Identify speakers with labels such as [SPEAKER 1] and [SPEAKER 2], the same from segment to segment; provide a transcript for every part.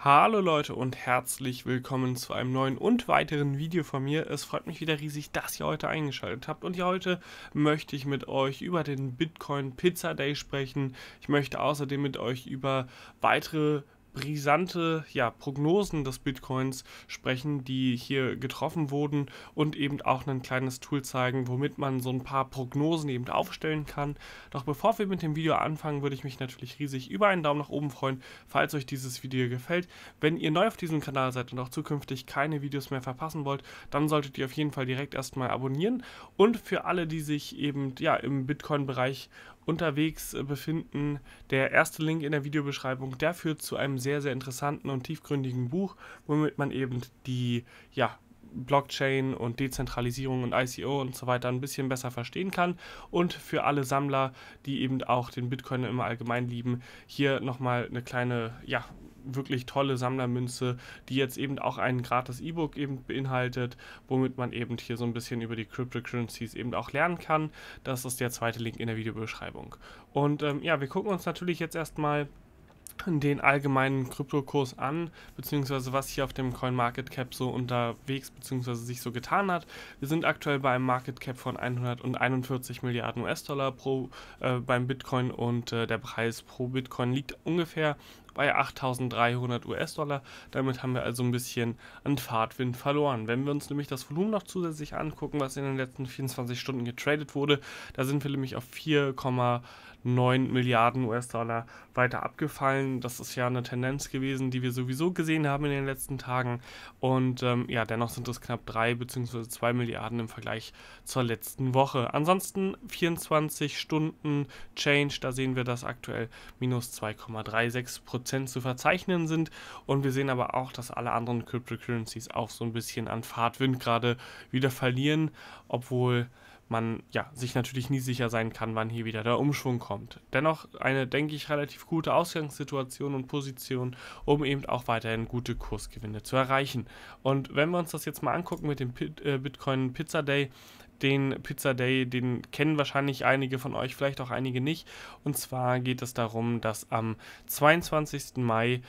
[SPEAKER 1] Hallo Leute und herzlich willkommen zu einem neuen und weiteren Video von mir. Es freut mich wieder riesig, dass ihr heute eingeschaltet habt und ja, heute möchte ich mit euch über den Bitcoin Pizza Day sprechen. Ich möchte außerdem mit euch über weitere brisante ja, Prognosen des Bitcoins sprechen, die hier getroffen wurden und eben auch ein kleines Tool zeigen, womit man so ein paar Prognosen eben aufstellen kann. Doch bevor wir mit dem Video anfangen, würde ich mich natürlich riesig über einen Daumen nach oben freuen, falls euch dieses Video gefällt. Wenn ihr neu auf diesem Kanal seid und auch zukünftig keine Videos mehr verpassen wollt, dann solltet ihr auf jeden Fall direkt erstmal abonnieren und für alle, die sich eben ja, im Bitcoin-Bereich unterwegs äh, befinden. Der erste Link in der Videobeschreibung, der führt zu einem sehr, sehr interessanten und tiefgründigen Buch, womit man eben die ja, Blockchain und Dezentralisierung und ICO und so weiter ein bisschen besser verstehen kann. Und für alle Sammler, die eben auch den Bitcoin im Allgemeinen lieben, hier nochmal eine kleine, ja, wirklich tolle Sammlermünze, die jetzt eben auch ein gratis E-Book eben beinhaltet, womit man eben hier so ein bisschen über die Cryptocurrencies eben auch lernen kann. Das ist der zweite Link in der Videobeschreibung. Und ähm, ja, wir gucken uns natürlich jetzt erstmal den allgemeinen Kryptokurs an, beziehungsweise was hier auf dem CoinMarketCap so unterwegs beziehungsweise sich so getan hat. Wir sind aktuell bei einem Market Cap von 141 Milliarden US-Dollar pro äh, beim Bitcoin und äh, der Preis pro Bitcoin liegt ungefähr bei 8.300 US-Dollar. Damit haben wir also ein bisschen an Fahrtwind verloren. Wenn wir uns nämlich das Volumen noch zusätzlich angucken, was in den letzten 24 Stunden getradet wurde, da sind wir nämlich auf 4,9 Milliarden US-Dollar weiter abgefallen. Das ist ja eine Tendenz gewesen, die wir sowieso gesehen haben in den letzten Tagen. Und ähm, ja, dennoch sind es knapp 3 bzw. 2 Milliarden im Vergleich zur letzten Woche. Ansonsten 24 Stunden Change, da sehen wir das aktuell minus 2,36 Prozent. Prozent zu verzeichnen sind. Und wir sehen aber auch, dass alle anderen Cryptocurrencies auch so ein bisschen an Fahrtwind gerade wieder verlieren, obwohl man ja, sich natürlich nie sicher sein kann, wann hier wieder der Umschwung kommt. Dennoch eine, denke ich, relativ gute Ausgangssituation und Position, um eben auch weiterhin gute Kursgewinne zu erreichen. Und wenn wir uns das jetzt mal angucken mit dem äh, Bitcoin Pizza Day, den Pizza Day, den kennen wahrscheinlich einige von euch, vielleicht auch einige nicht. Und zwar geht es darum, dass am 22. Mai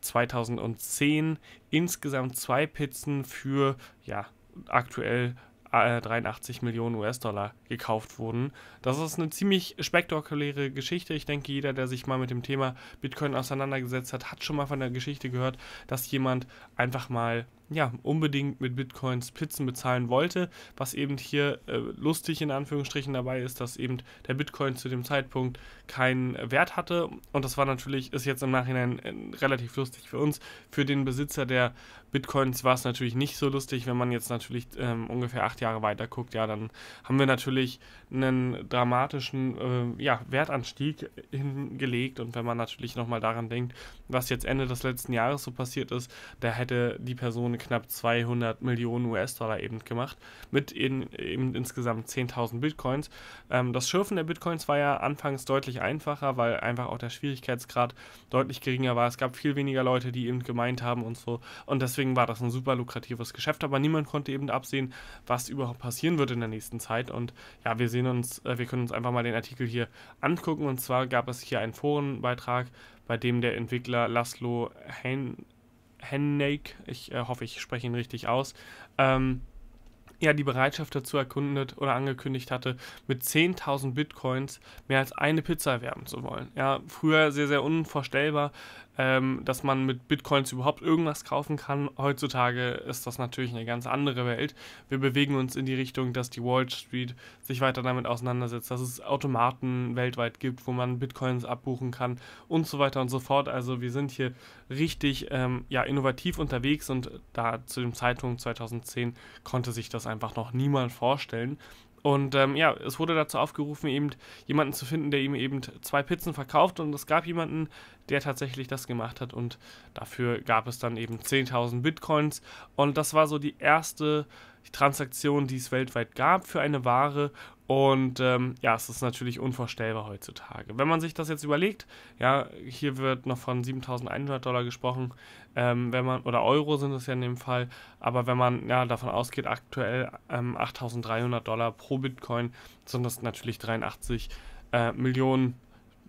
[SPEAKER 1] 2010 insgesamt zwei Pizzen für ja, aktuell 83 äh, Millionen US-Dollar gekauft wurden. Das ist eine ziemlich spektakuläre Geschichte. Ich denke, jeder, der sich mal mit dem Thema Bitcoin auseinandergesetzt hat, hat schon mal von der Geschichte gehört, dass jemand einfach mal ja, unbedingt mit Bitcoins Pizzen bezahlen wollte. Was eben hier äh, lustig in Anführungsstrichen dabei ist, dass eben der Bitcoin zu dem Zeitpunkt keinen Wert hatte. Und das war natürlich, ist jetzt im Nachhinein äh, relativ lustig für uns. Für den Besitzer der Bitcoins war es natürlich nicht so lustig, wenn man jetzt natürlich ähm, ungefähr acht Jahre weiter guckt. Ja, dann haben wir natürlich einen dramatischen äh, ja, Wertanstieg hingelegt. Und wenn man natürlich nochmal daran denkt, was jetzt Ende des letzten Jahres so passiert ist, da hätte die Person knapp 200 Millionen US-Dollar eben gemacht, mit in, eben insgesamt 10.000 Bitcoins. Ähm, das Schürfen der Bitcoins war ja anfangs deutlich einfacher, weil einfach auch der Schwierigkeitsgrad deutlich geringer war. Es gab viel weniger Leute, die eben gemeint haben und so. Und deswegen war das ein super lukratives Geschäft, aber niemand konnte eben absehen, was überhaupt passieren wird in der nächsten Zeit. Und ja, wir sehen uns, äh, wir können uns einfach mal den Artikel hier angucken. Und zwar gab es hier einen Forenbeitrag, bei dem der Entwickler Laszlo Hein Hennake, ich äh, hoffe, ich spreche ihn richtig aus, ähm, ja die Bereitschaft dazu erkundet oder angekündigt hatte, mit 10.000 Bitcoins mehr als eine Pizza erwerben zu wollen. Ja, früher sehr, sehr unvorstellbar ähm, dass man mit Bitcoins überhaupt irgendwas kaufen kann. Heutzutage ist das natürlich eine ganz andere Welt. Wir bewegen uns in die Richtung, dass die Wall Street sich weiter damit auseinandersetzt, dass es Automaten weltweit gibt, wo man Bitcoins abbuchen kann und so weiter und so fort. Also wir sind hier richtig ähm, ja, innovativ unterwegs und da zu dem Zeitpunkt 2010 konnte sich das einfach noch niemand vorstellen. Und ähm, ja, es wurde dazu aufgerufen, eben jemanden zu finden, der ihm eben zwei Pizzen verkauft. Und es gab jemanden, der tatsächlich das gemacht hat. Und dafür gab es dann eben 10.000 Bitcoins. Und das war so die erste Transaktion, die es weltweit gab für eine Ware. Und ähm, ja, es ist natürlich unvorstellbar heutzutage. Wenn man sich das jetzt überlegt, ja, hier wird noch von 7100 Dollar gesprochen, ähm, wenn man, oder Euro sind es ja in dem Fall, aber wenn man ja, davon ausgeht, aktuell ähm, 8300 Dollar pro Bitcoin, sind das natürlich 83 äh, Millionen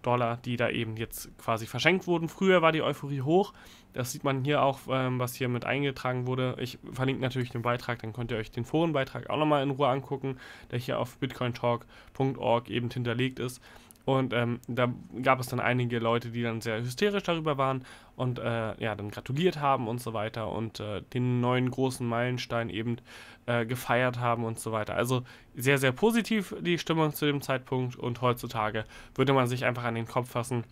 [SPEAKER 1] Dollar, die da eben jetzt quasi verschenkt wurden. Früher war die Euphorie hoch. Das sieht man hier auch, ähm, was hier mit eingetragen wurde. Ich verlinke natürlich den Beitrag, dann könnt ihr euch den Forenbeitrag auch nochmal in Ruhe angucken, der hier auf bitcointalk.org eben hinterlegt ist. Und ähm, da gab es dann einige Leute, die dann sehr hysterisch darüber waren und äh, ja, dann gratuliert haben und so weiter und äh, den neuen großen Meilenstein eben äh, gefeiert haben und so weiter. Also sehr, sehr positiv die Stimmung zu dem Zeitpunkt und heutzutage würde man sich einfach an den Kopf fassen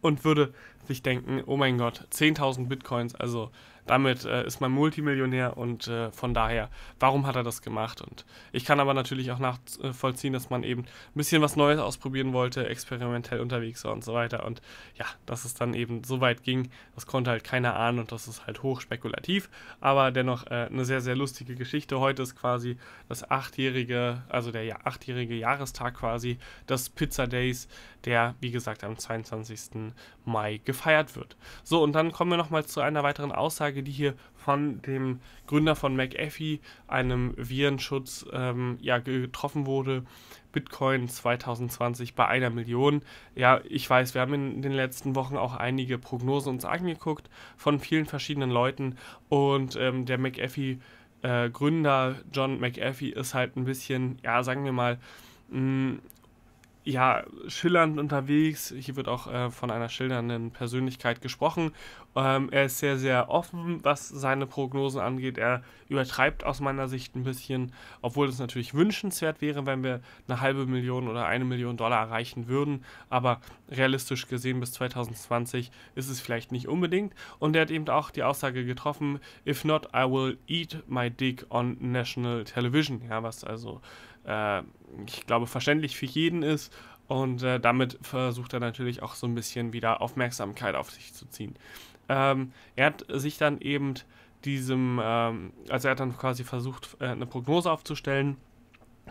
[SPEAKER 1] und würde sich denken, oh mein Gott, 10.000 Bitcoins, also damit äh, ist man Multimillionär und äh, von daher, warum hat er das gemacht? Und ich kann aber natürlich auch nachvollziehen, dass man eben ein bisschen was Neues ausprobieren wollte, experimentell unterwegs war und so weiter. Und ja, dass es dann eben so weit ging, das konnte halt keiner ahnen und das ist halt hochspekulativ, aber dennoch äh, eine sehr, sehr lustige Geschichte. Heute ist quasi das achtjährige, also der ja, achtjährige Jahrestag quasi des Pizza Days, der wie gesagt am 22. Mai gefeiert wird. So, und dann kommen wir nochmal zu einer weiteren Aussage Aussage, die hier von dem Gründer von McAfee, einem Virenschutz, ähm, ja, getroffen wurde. Bitcoin 2020 bei einer Million. Ja, ich weiß, wir haben in den letzten Wochen auch einige Prognosen uns angeguckt von vielen verschiedenen Leuten und ähm, der McAfee äh, Gründer John McAfee ist halt ein bisschen, ja, sagen wir mal, mh, mm, ja, schillernd unterwegs. Hier wird auch äh, von einer schildernden Persönlichkeit gesprochen. Ähm, er ist sehr, sehr offen, was seine Prognosen angeht. Er übertreibt aus meiner Sicht ein bisschen, obwohl es natürlich wünschenswert wäre, wenn wir eine halbe Million oder eine Million Dollar erreichen würden. Aber realistisch gesehen bis 2020 ist es vielleicht nicht unbedingt. Und er hat eben auch die Aussage getroffen, if not, I will eat my dick on national television. Ja, was also äh, ich glaube, verständlich für jeden ist. Und äh, damit versucht er natürlich auch so ein bisschen wieder Aufmerksamkeit auf sich zu ziehen. Ähm, er hat sich dann eben diesem, ähm, also er hat dann quasi versucht, äh, eine Prognose aufzustellen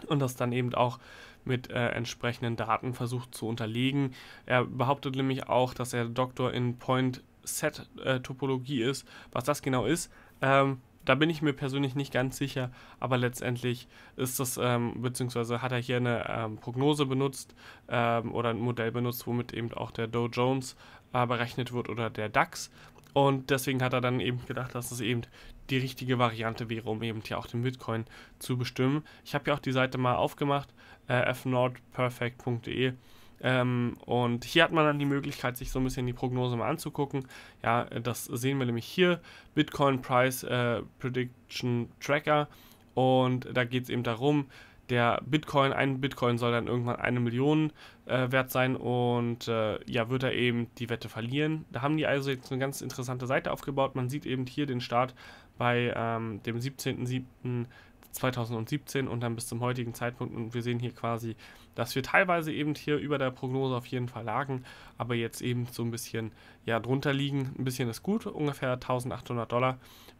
[SPEAKER 1] und das dann eben auch mit äh, entsprechenden Daten versucht zu unterlegen. Er behauptet nämlich auch, dass er Doktor in Point Set äh, Topologie ist. Was das genau ist, ähm, da bin ich mir persönlich nicht ganz sicher, aber letztendlich ist das, ähm, beziehungsweise hat er hier eine ähm, Prognose benutzt ähm, oder ein Modell benutzt, womit eben auch der Dow Jones äh, berechnet wird oder der DAX. Und deswegen hat er dann eben gedacht, dass es eben die richtige Variante wäre, um eben hier auch den Bitcoin zu bestimmen. Ich habe ja auch die Seite mal aufgemacht, äh, fnordperfect.de ähm, und hier hat man dann die Möglichkeit, sich so ein bisschen die Prognose mal anzugucken. Ja, das sehen wir nämlich hier. Bitcoin Price äh, Prediction Tracker. Und da geht es eben darum, der Bitcoin, ein Bitcoin soll dann irgendwann eine Million äh, wert sein und äh, ja, wird er eben die Wette verlieren. Da haben die also jetzt eine ganz interessante Seite aufgebaut. Man sieht eben hier den Start bei ähm, dem 17.07. 2017 und dann bis zum heutigen Zeitpunkt. Und wir sehen hier quasi, dass wir teilweise eben hier über der Prognose auf jeden Fall lagen, aber jetzt eben so ein bisschen ja drunter liegen. Ein bisschen ist gut, ungefähr 1800 Dollar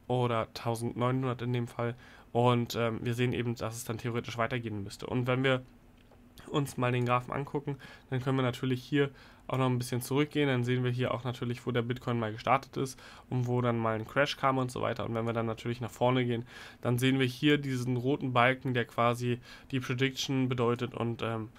[SPEAKER 1] oder 1900 in dem Fall. Und ähm, wir sehen eben, dass es dann theoretisch weitergehen müsste. Und wenn wir uns mal den Graphen angucken, dann können wir natürlich hier auch noch ein bisschen zurückgehen, dann sehen wir hier auch natürlich, wo der Bitcoin mal gestartet ist und wo dann mal ein Crash kam und so weiter. Und wenn wir dann natürlich nach vorne gehen, dann sehen wir hier diesen roten Balken, der quasi die Prediction bedeutet und ähm,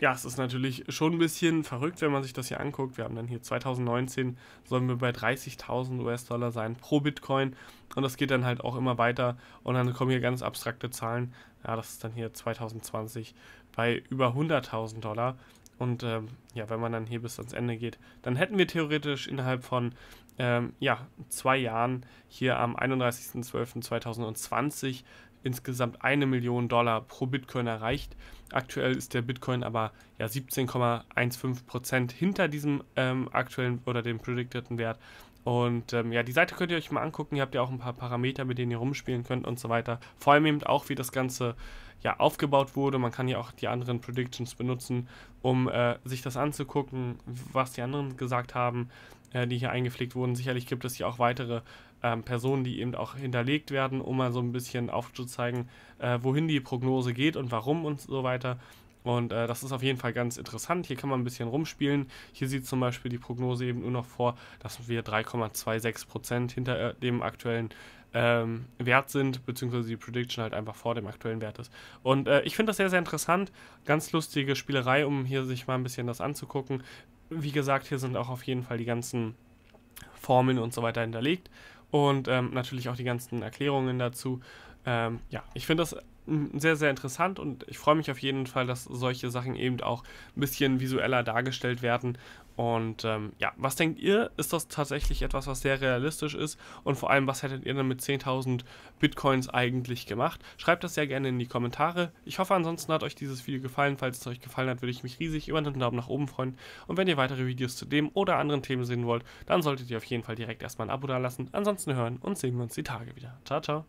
[SPEAKER 1] ja, es ist natürlich schon ein bisschen verrückt, wenn man sich das hier anguckt. Wir haben dann hier 2019 sollen wir bei 30.000 US-Dollar sein pro Bitcoin und das geht dann halt auch immer weiter und dann kommen hier ganz abstrakte Zahlen. Ja, das ist dann hier 2020 bei über 100.000 Dollar und ähm, ja, wenn man dann hier bis ans Ende geht, dann hätten wir theoretisch innerhalb von ähm, ja, zwei Jahren hier am 31.12.2020 insgesamt eine Million Dollar pro Bitcoin erreicht. Aktuell ist der Bitcoin aber ja 17,15 Prozent hinter diesem ähm, aktuellen oder dem predicteden Wert. Und ähm, ja, die Seite könnt ihr euch mal angucken. Ihr habt ja auch ein paar Parameter, mit denen ihr rumspielen könnt und so weiter. Vor allem eben auch, wie das Ganze ja, aufgebaut wurde. Man kann ja auch die anderen Predictions benutzen, um äh, sich das anzugucken, was die anderen gesagt haben, äh, die hier eingepflegt wurden. Sicherlich gibt es ja auch weitere ähm, Personen, die eben auch hinterlegt werden, um mal so ein bisschen aufzuzeigen, äh, wohin die Prognose geht und warum und so weiter. Und äh, das ist auf jeden Fall ganz interessant. Hier kann man ein bisschen rumspielen. Hier sieht zum Beispiel die Prognose eben nur noch vor, dass wir 3,26% hinter äh, dem aktuellen ähm, wert sind, beziehungsweise die Prediction halt einfach vor dem aktuellen Wert ist. Und äh, ich finde das sehr, sehr interessant. Ganz lustige Spielerei, um hier sich mal ein bisschen das anzugucken. Wie gesagt, hier sind auch auf jeden Fall die ganzen Formeln und so weiter hinterlegt und ähm, natürlich auch die ganzen Erklärungen dazu. Ähm, ja, ich finde das sehr, sehr interessant und ich freue mich auf jeden Fall, dass solche Sachen eben auch ein bisschen visueller dargestellt werden. Und ähm, ja, was denkt ihr? Ist das tatsächlich etwas, was sehr realistisch ist? Und vor allem, was hättet ihr denn mit 10.000 Bitcoins eigentlich gemacht? Schreibt das sehr gerne in die Kommentare. Ich hoffe, ansonsten hat euch dieses Video gefallen. Falls es euch gefallen hat, würde ich mich riesig über einen Daumen nach oben freuen. Und wenn ihr weitere Videos zu dem oder anderen Themen sehen wollt, dann solltet ihr auf jeden Fall direkt erstmal ein Abo da lassen. Ansonsten hören und sehen wir uns die Tage wieder. Ciao, ciao.